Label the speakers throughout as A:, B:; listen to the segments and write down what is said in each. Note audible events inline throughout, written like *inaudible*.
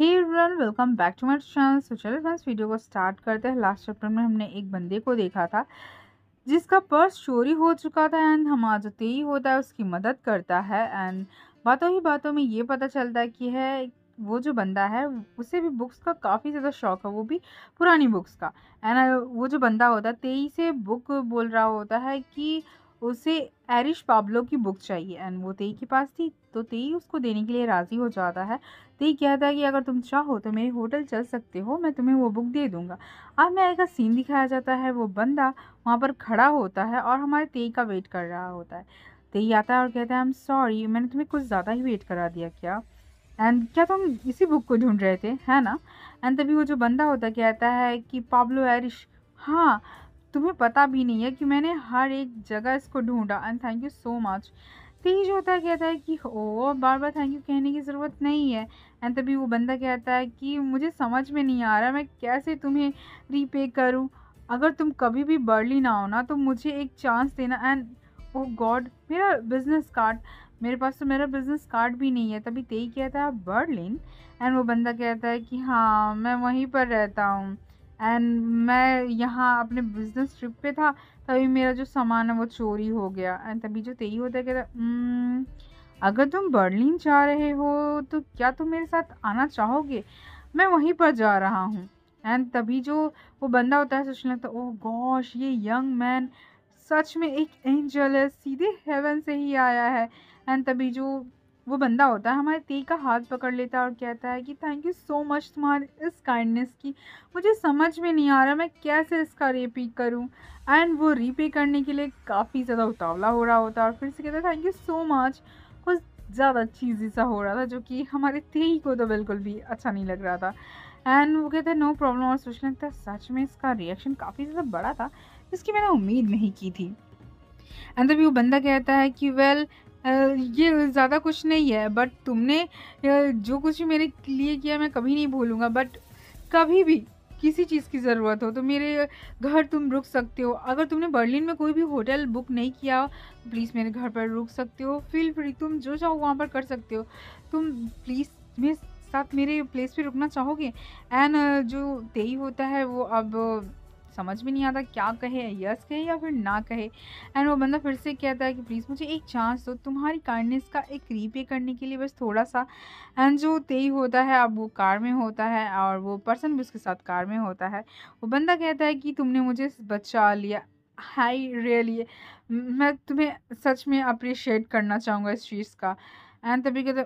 A: hey welcome back to my channel so चलो friends video को start करते हैं लास्ट चैप्टर में हमने एक बंदे को देखा था जिसका पर्स चोरी हो चुका था एंड हमारा जो तेई होता है उसकी मदद करता है एंड बातों ही बातों में ये पता चलता है कि है वो जो बंदा है उसे भी बुक्स का काफ़ी ज़्यादा शौक है वो भी पुरानी बुक्स का एंड वो जो बंदा होता है तेई से बुक बोल रहा होता है कि उसे एरिश पाब्लो की बुक चाहिए एंड वो तेई के पास थी तो तेई उसको देने के लिए राज़ी हो जाता है तेई कहता है कि अगर तुम चाहो तो मेरे होटल चल सकते हो मैं तुम्हें वो बुक दे दूँगा अब मैं का सीन दिखाया जाता है वो बंदा वहाँ पर खड़ा होता है और हमारे तेई का वेट कर रहा होता है तेई आता है और कहता है आई एम सॉरी मैंने तुम्हें कुछ ज़्यादा ही वेट करा दिया क्या एंड क्या तुम इसी बुक को ढूंढ रहे थे है ना एंड तभी वो जो बंदा होता कहता है कि पाब्लो एरिश हाँ तुम्हें पता भी नहीं है कि मैंने हर एक जगह इसको ढूंढा and thank you so much तीज होता है कहता है कि ओ बार बार थैंक यू कहने की ज़रूरत नहीं है एंड तभी वो बंदा कहता है कि मुझे समझ में नहीं आ रहा मैं कैसे तुम्हें रीपे करूँ अगर तुम कभी भी बर्ली ना हो ना तो मुझे एक चांस देना एंड ओ गॉड मेरा बिज़नेस कार्ड मेरे पास तो मेरा बिज़नेस कार्ड भी नहीं है तभी तेई कहता है बर्लिन एंड वो बंदा कहता है कि हाँ मैं वहीं पर रहता हूँ एंड मैं यहाँ अपने बिजनेस ट्रिप पे था तभी मेरा जो सामान है वो चोरी हो गया एंड तभी जो तेई होता है कहता अगर तुम बर्लिन जा रहे हो तो क्या तुम मेरे साथ आना चाहोगे मैं वहीं पर जा रहा हूँ एंड तभी जो वो बंदा होता है सोचने लगता है ओह गॉश ये यंग मैन सच में एक एंजल है सीधे हेवन से ही आया है एंड तभी जो वो बंदा होता है हमारे ती का हाथ पकड़ लेता है और कहता है कि थैंक यू सो मच तुम्हारे इस काइंडनेस की मुझे समझ में नहीं आ रहा मैं कैसे इसका रीपी करूँ एंड वो रीपे करने के लिए काफ़ी ज़्यादा उतावला हो रहा होता है और फिर से कहता है थैंक यू सो मच कुछ ज़्यादा चीज़ी सा हो रहा था जो कि हमारे तेई को तो बिल्कुल भी अच्छा नहीं लग रहा था एंड वो कहता है नो प्रॉब्लम और सोचने लगता है सच में इसका रिएक्शन काफ़ी ज़्यादा बड़ा था जिसकी मैंने उम्मीद नहीं की थी एंड तभी वो बंदा कहता है कि वेल ये ज़्यादा कुछ नहीं है बट तुमने जो कुछ भी मेरे लिए किया मैं कभी नहीं भूलूँगा बट कभी भी किसी चीज़ की ज़रूरत हो तो मेरे घर तुम रुक सकते हो अगर तुमने बर्लिन में कोई भी होटल बुक नहीं किया प्लीज़ मेरे घर पर रुक सकते हो फील फ्री तुम जो चाहो वहाँ पर कर सकते हो तुम प्लीज़ मेरे साथ मेरे प्लेस पे रुकना चाहोगे एंड जो तेई होता है वो अब समझ भी नहीं आता क्या कहे यस कहे या फिर ना कहे एंड वो बंदा फिर से कहता है कि प्लीज़ मुझे एक चांस दो तुम्हारी काइंडनेस का एक रीपे करने के लिए बस थोड़ा सा एंड जो तेई होता है अब वो कार में होता है और वो पर्सन भी उसके साथ कार में होता है वो बंदा कहता है कि तुमने मुझे बचा लिया हाई रियली मैं तुम्हें सच में अप्रिशिएट करना चाहूँगा इस चीज़ का एंड तभी कहता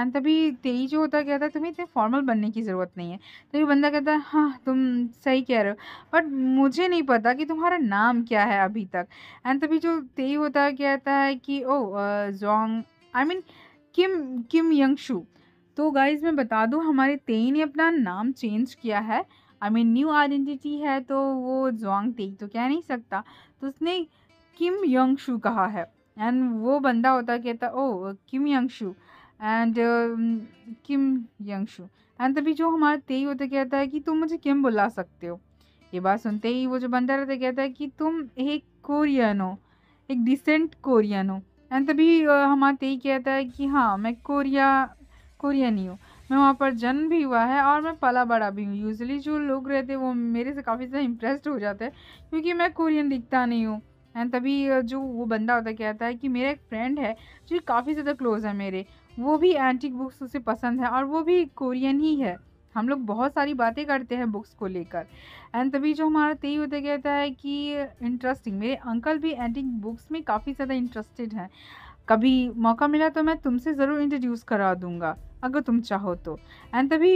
A: एंड तभी तेरी जो होता कहता है तुम्हें इतने फॉर्मल बनने की ज़रूरत नहीं है तभी बंदा कहता है हाँ तुम सही कह रहे हो बट मुझे नहीं पता कि तुम्हारा नाम क्या है अभी तक एंड तभी जो तेई होता कहता है कि oh Jong I mean Kim Kim Young Shu तो गाइज मैं बता दूँ हमारे तेई ने अपना नाम चेंज किया है आई मीन न्यू आइडेंटिटी है तो वो जोंग तेई तो कह नहीं सकता तो उसने किम यंग शू कहा है एंड वो बंदा होता कहता oh Kim Youngshu and um, Kim Youngshu and तभी जो हमारा तेई होता कहता है कि तुम मुझे किम बुला सकते हो ये बात सुनते ही वो जो बंदा रहता कहता है कि तुम एक कोरियन हो एक डिसेंट कोरियन हो एंड तभी हमारा तेई कहता है कि हाँ मैं कोरिया कोरियन ही हूँ मैं वहाँ पर जन्म भी हुआ है और मैं पला बड़ा भी हूँ यूजली जो लोग रहते हैं वो मेरे से काफ़ी ज़्यादा इम्प्रेस्ड हो जाते हैं क्योंकि मैं कोरियन दिखता नहीं हूँ एंड तभी जो वो बंदा होता कहता है कि मेरा एक फ्रेंड है जो काफ़ी ज़्यादा क्लोज़ है मेरे वो भी एंटिक बुक्स उसे पसंद है और वो भी कोरियन ही है हम लोग बहुत सारी बातें करते हैं बुक्स को लेकर एंड तभी जो हमारा तेई होता कहता है कि इंटरेस्टिंग मेरे अंकल भी एंटिक बुक्स में काफ़ी ज़्यादा इंटरेस्टेड हैं कभी मौका मिला तो मैं तुमसे ज़रूर इंट्रोड्यूस करा दूँगा अगर तुम चाहो तो एंड तभी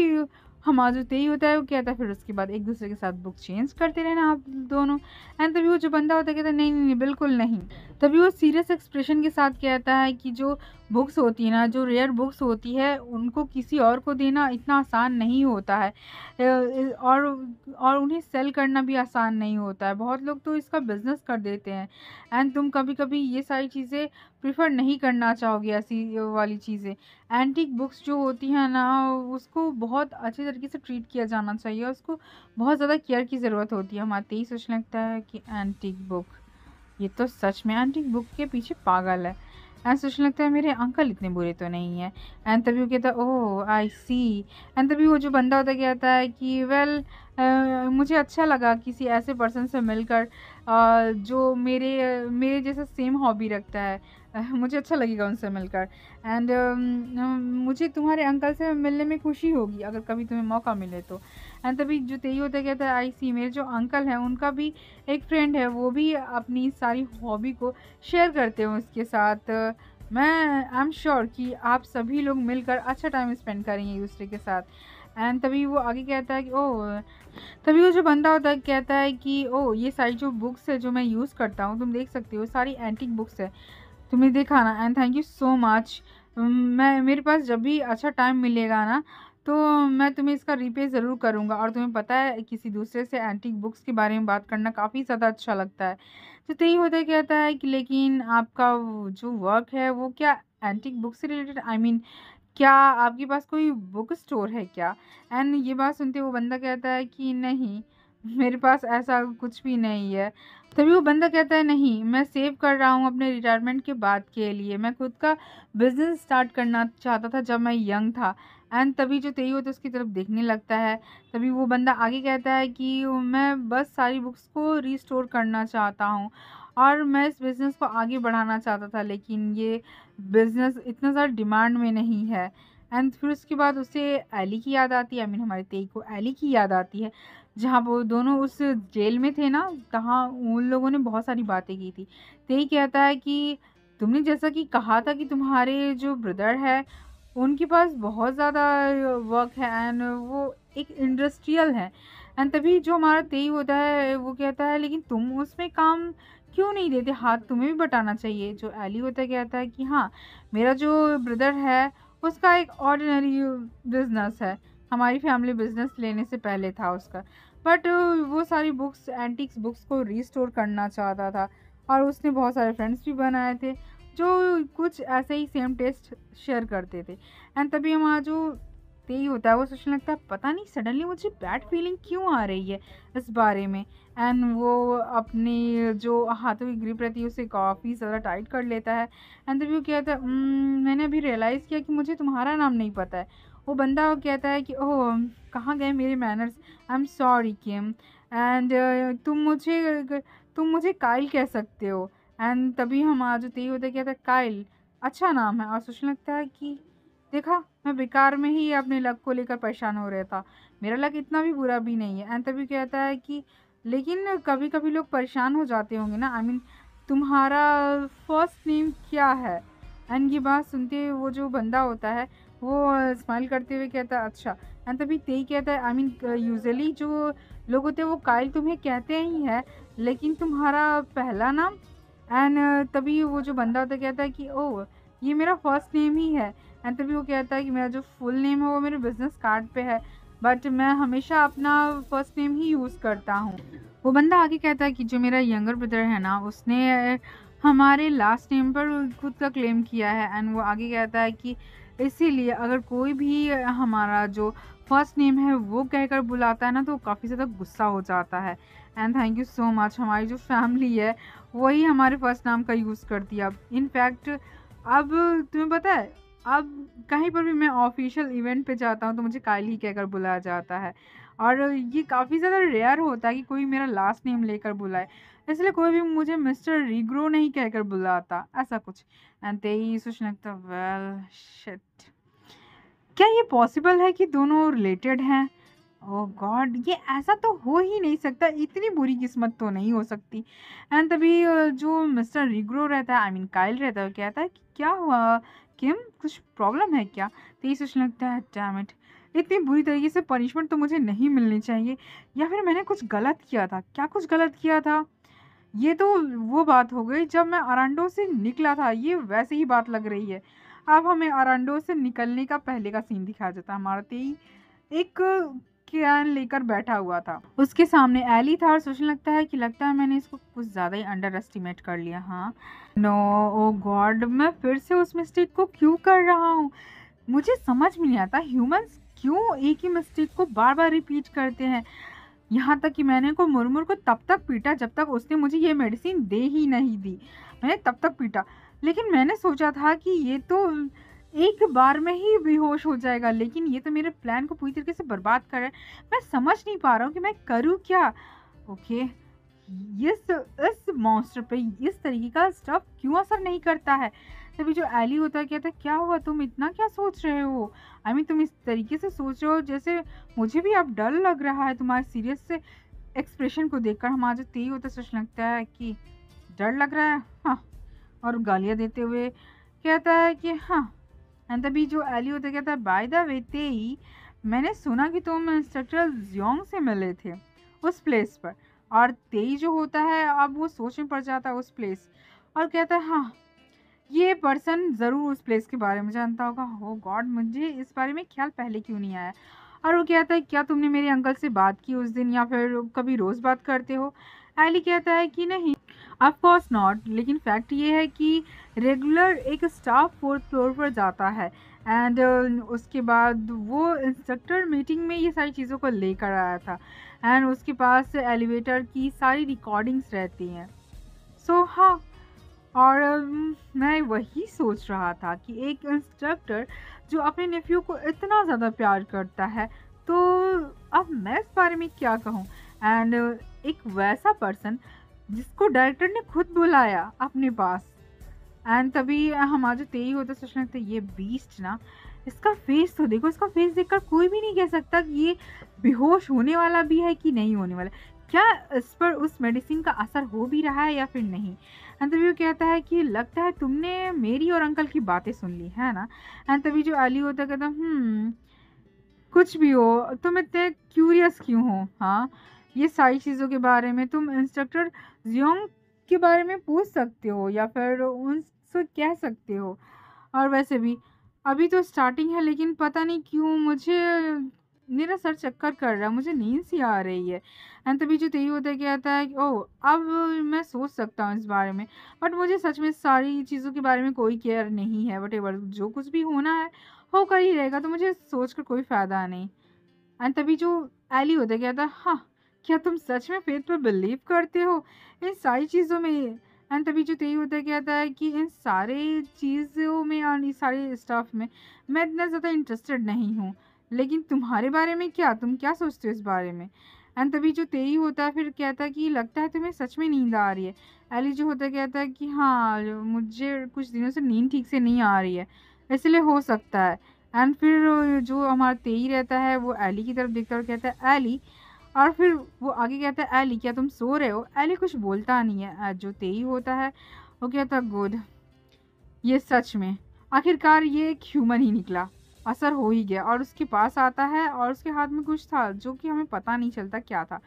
A: हमारा जो तो तेई होता है वो कहता है फिर उसके बाद एक दूसरे के साथ बुक चेंज करते रहना आप दोनों एंड तभी वो जो बंदा होता है कहता है नहीं नहीं नहीं बिल्कुल नहीं तभी वो सीरियस एक्सप्रेशन के साथ कहता है कि जो बुक्स होती है ना जो रेयर बुक्स होती है उनको किसी और को देना इतना आसान नहीं होता है और और उन्हें सेल करना भी आसान नहीं होता है बहुत लोग तो इसका बिज़नेस कर देते हैं एंड तुम कभी कभी ये सारी चीज़ें प्रिफर नहीं करना चाहोगे ऐसी वाली चीज़ें एंटीक बुक्स जो होती हैं ना उसको बहुत अच्छे तरीके से ट्रीट किया जाना चाहिए और उसको बहुत ज़्यादा केयर की ज़रूरत होती है हम आते ही सोचने लगता है कि एंटीक बुक ये तो सच में एंटीक बुक के पीछे पागल है एंड सोचने लगता है मेरे अंकल इतने बुरे तो नहीं है एन तभी वो कहता है ओह आई सी एन तभी वो जो बंदा होता कहता है कि वेल uh, मुझे अच्छा लगा किसी ऐसे पर्सन से मिलकर uh, जो मेरे मेरे जैसा सेम हॉबी रखता है *laughs* मुझे अच्छा लगेगा उनसे मिलकर एंड uh, um, um, मुझे तुम्हारे अंकल से मिलने में खुशी होगी अगर कभी तुम्हें मौका मिले तो एंड तभी जो तेई होता कहता है आई सी मेरे जो अंकल हैं उनका भी एक फ्रेंड है वो भी अपनी सारी हॉबी को शेयर करते हैं उसके साथ मैं आई एम श्योर कि आप सभी लोग मिलकर अच्छा टाइम स्पेंड करेंगे एक दूसरे के साथ एंड तभी वो आगे कहता है कि ओ तभी वो जो बंदा होता है कहता है कि ओ ये सारी जो बुक्स है जो मैं यूज़ करता हूँ तुम देख सकते हो सारी एंटिक बुक्स है तुम्हें दिखाना and thank you so much मैं मेरे पास जब भी अच्छा टाइम मिलेगा ना तो मैं तुम्हें इसका रीपे ज़रूर करूँगा और तुम्हें पता है किसी दूसरे से एंटीक बुक्स के बारे में बात करना काफ़ी ज़्यादा अच्छा लगता है तो यही होता कहता है कि लेकिन आपका जो वर्क है वो क्या एंटीक बुक से रिलेटेड आई मीन क्या आपके पास कोई बुक स्टोर है क्या एंड ये बात सुनते वो बंदा कहता है कि नहीं मेरे पास ऐसा कुछ भी नहीं है तभी वो बंदा कहता है नहीं मैं सेव कर रहा हूँ अपने रिटायरमेंट के बाद के लिए मैं खुद का बिजनेस स्टार्ट करना चाहता था जब मैं यंग था एंड तभी जो तेई होता है उसकी तरफ देखने लगता है तभी वो बंदा आगे कहता है कि मैं बस सारी बुक्स को रिस्टोर करना चाहता हूँ और मैं इस बिज़नेस को आगे बढ़ाना चाहता था लेकिन ये बिज़नेस इतना ज़्यादा डिमांड में नहीं है एंड फिर उसके बाद उसे एली की याद आती है आई मीन हमारे तेई को एली की याद आती है जहाँ वो दोनों उस जेल में थे ना तहाँ उन लोगों ने बहुत सारी बातें की थी तो यही कहता है कि तुमने जैसा कि कहा था कि तुम्हारे जो ब्रदर है उनके पास बहुत ज़्यादा वर्क है एंड वो एक इंडस्ट्रियल है एंड तभी जो हमारा तेई होता है वो कहता है लेकिन तुम उसमें काम क्यों नहीं देते हाथ तुम्हें भी बटाना चाहिए जो एली होता है कहता है कि हाँ मेरा जो ब्रदर है उसका एक ऑर्डिनरी बिजनेस है हमारी फैमिली बिजनेस लेने से पहले था उसका बट वो सारी बुक्स एंटिक्स बुक्स को रीस्टोर करना चाहता था और उसने बहुत सारे फ्रेंड्स भी बनाए थे जो कुछ ऐसे ही सेम टेस्ट शेयर करते थे एंड तभी हमारा जो तेई होता है वो सोचने लगता है पता नहीं सडनली मुझे बैड फीलिंग क्यों आ रही है इस बारे में एंड वो अपने जो हाथों की ग्रिप रहती है उसे काफ़ी ज़्यादा टाइट कर लेता है एंड तभी वो कहता है मैंने अभी रियलाइज़ किया कि मुझे तुम्हारा नाम नहीं पता है वो बंदा कहता है कि ओह कहाँ गए मेरे manners I am sorry Kim and तुम मुझे तुम मुझे काइल कह सकते हो एंड तभी हम आज यही होता है कहता है काइल अच्छा नाम है और सोचने लगता है कि देखा मैं बेकार में ही अपने लक को लेकर परेशान हो रहा था मेरा लक इतना भी बुरा भी नहीं है एंड तभी कहता है कि लेकिन कभी कभी लोग परेशान हो जाते होंगे ना आई I मीन mean, तुम्हारा फर्स्ट नेम क्या है एंड ये बात सुनते वो जो बंदा होता है वो स्माइल करते हुए कहता है अच्छा एंड तभी तेई कहता है आई मीन यूजली जो लोग होते हैं वो काइल तुम्हें कहते ही है लेकिन तुम्हारा पहला नाम एंड तभी वो जो बंदा होता है कहता है कि ओ ये मेरा फर्स्ट नेम ही है एंड तभी वो कहता है कि मेरा जो फुल नेम है वो मेरे बिजनेस कार्ड पे है बट मैं हमेशा अपना फर्स्ट नेम ही यूज़ करता हूँ वो बंदा आगे कहता है कि जो मेरा यंगर ब्रदर है ना उसने हमारे लास्ट नेम पर खुद का क्लेम किया है एंड वो आगे कहता है कि इसीलिए अगर कोई भी हमारा जो फर्स्ट नेम है वो कहकर बुलाता है ना तो काफ़ी ज़्यादा गुस्सा हो जाता है and thank you so much हमारी जो फैमिली है वही हमारे फर्स्ट नाम का यूज़ करती है अब इनफैक्ट अब तुम्हें पता है अब कहीं पर भी मैं ऑफिशियल इवेंट पे जाता हूँ तो मुझे काइल ही कहकर बुलाया जाता है और ये काफ़ी ज़्यादा रेयर होता है कि कोई मेरा लास्ट नेम लेकर बुलाए इसलिए कोई भी मुझे मिस्टर रिग्रो नहीं कहकर बुलाता ऐसा कुछ एंड तेई सोचने लगता वेल शिट क्या ये पॉसिबल है कि दोनों रिलेटेड हैं oh गॉड ये ऐसा तो हो ही नहीं सकता इतनी बुरी किस्मत तो नहीं हो सकती एंड तभी जो मिस्टर रिग्रो रहता है आई मीन काइल रहता है वो कहता है कि क्या हुआ किम कुछ प्रॉब्लम है क्या तो ये सोचने लगता है डैमिट इतनी बुरी तरीके से पनिशमेंट तो मुझे नहीं मिलनी चाहिए या फिर मैंने कुछ गलत किया था क्या कुछ गलत किया था ये तो वो बात हो गई जब मैं अरांडो से निकला था ये वैसे ही बात लग रही है अब हमें अरांडो से निकलने का पहले का सीन दिखाया जाता है हमारा तेई एक कैन लेकर बैठा हुआ था उसके सामने एली था और सोचने लगता है कि लगता है मैंने इसको कुछ ज़्यादा ही अंडर एस्टिमेट कर लिया हाँ नो ओ गॉड मैं फिर से उस मिस्टेक को क्यों कर रहा हूँ मुझे समझ में नहीं आता ह्यूमंस क्यों एक ही मिस्टेक को बार बार रिपीट करते हैं यहाँ तक कि मैंने को मुरमुर को तब तक पीटा जब तक उसने मुझे ये मेडिसिन दे ही नहीं दी मैंने तब तक पीटा लेकिन मैंने सोचा था कि ये तो एक बार में ही बेहोश हो जाएगा लेकिन ये तो मेरे प्लान को पूरी तरीके से बर्बाद कर रहा है मैं समझ नहीं पा रहा हूँ कि मैं करूँ क्या ओके इस इस मॉन्स्टर पे इस तरीके का स्टफ क्यों असर नहीं करता है तभी जो एली होता है कहता है क्या हुआ तुम इतना क्या सोच रहे हो आई I मीन mean, तुम इस तरीके से सोच रहे हो जैसे मुझे भी अब डर लग रहा है तुम्हारे सीरियस से एक्सप्रेशन को देखकर हमारा जो तेज होता है सच लगता है कि डर लग रहा है हाँ और गालियाँ देते हुए कहता है कि हाँ एंड तभी जो एली होता कहता है बाय द वे तेई मैंने सुना कि तुम इंस्ट्रक्टर जोंग से मिले थे उस प्लेस पर और तेई जो होता है अब वो सोच में पड़ जाता है उस प्लेस और कहता है हाँ ये पर्सन ज़रूर उस प्लेस के बारे में जानता होगा हो oh गॉड मुझे इस बारे में ख्याल पहले क्यों नहीं आया और वो कहता है क्या तुमने मेरे अंकल से बात की उस दिन या फिर कभी रोज़ बात करते हो एली कहता है कि नहीं अफकोर्स नॉट लेकिन फैक्ट ये है कि रेगुलर एक स्टाफ फोर्थ फ्लोर पर जाता है एंड uh, उसके बाद वो इंस्ट्रक्टर मीटिंग में ये सारी चीज़ों को लेकर आया था एंड उसके पास एलिवेटर की सारी रिकॉर्डिंग्स रहती हैं सो so, हाँ और uh, मैं वही सोच रहा था कि एक इंस्ट्रक्टर जो अपने नेफ्यू को इतना ज़्यादा प्यार करता है तो अब मैं इस बारे में क्या कहूँ एंड uh, एक वैसा पर्सन जिसको डायरेक्टर ने खुद बुलाया अपने पास एंड तभी हमारा जो तेई होता तो सोचने थे ये बीस्ट ना इसका फेस तो देखो इसका फेस देखकर कोई भी नहीं कह सकता कि ये बेहोश होने वाला भी है कि नहीं होने वाला क्या इस पर उस मेडिसिन का असर हो भी रहा है या फिर नहीं एंड तभी वो कहता है कि लगता है तुमने मेरी और अंकल की बातें सुन ली है ना एंड तभी जो अली होता कहता हम्म, कुछ भी हो तुम तो इतने क्यूरियस क्यों हो हाँ ये सारी चीज़ों के बारे में तुम इंस्ट्रक्टर जियोंग के बारे में पूछ सकते हो या फिर उनसे कह सकते हो और वैसे भी अभी तो स्टार्टिंग है लेकिन पता नहीं क्यों मुझे मेरा सर चक्कर कर रहा है मुझे नींद सी आ रही है एंड तभी जो तेई होता कहता है ओह अब मैं सोच सकता हूँ इस बारे में बट मुझे सच में सारी चीज़ों के बारे में कोई केयर नहीं है वट एवर जो कुछ भी होना है होकर ही रहेगा तो मुझे सोच कर कोई फ़ायदा नहीं एंड तभी जो एली होता कहता हाँ क्या तुम सच में फेथ पर तो बिलीव करते हो इन सारी चीज़ों में एंड तभी जो तो यही होता कहता है कि इन सारे चीज़ों में और इन सारे स्टाफ में मैं इतना ज़्यादा इंटरेस्टेड नहीं हूँ लेकिन तुम्हारे बारे में क्या तुम क्या सोचते हो इस बारे में एंड तभी जो तेई तो होता है फिर कहता है कि लगता है तुम्हें सच में नींद आ रही है एली जो होता कहता है कि हाँ मुझे कुछ दिनों से नींद ठीक से नहीं आ रही है इसलिए हो सकता है एंड फिर जो हमारा तेई रहता है वो एली की तरफ देखता और कहता है एली और फिर वो आगे कहता है एली क्या तुम सो रहे हो एली कुछ बोलता नहीं है जो तेई होता है वो कहता गुड ये सच में आखिरकार ये एक ह्यूमन ही निकला असर हो ही गया और उसके पास आता है और उसके हाथ में कुछ था जो कि हमें पता नहीं चलता क्या था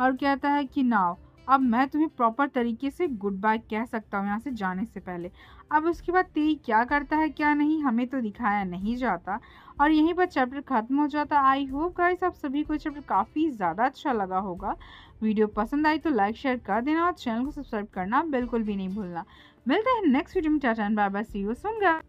A: और कहता है कि नाव अब मैं तुम्हें प्रॉपर तरीके से गुड बाय कह सकता हूँ यहाँ से जाने से पहले अब उसके बाद तेई क्या करता है क्या नहीं हमें तो दिखाया नहीं जाता और यहीं पर चैप्टर ख़त्म हो जाता आई होप गाइस आप सभी को चैप्टर काफ़ी ज़्यादा अच्छा लगा होगा वीडियो पसंद आई तो लाइक शेयर कर देना और चैनल को सब्सक्राइब करना बिल्कुल भी नहीं भूलना मिलते हैं नेक्स्ट वीडियो में tata and bye bye see you soon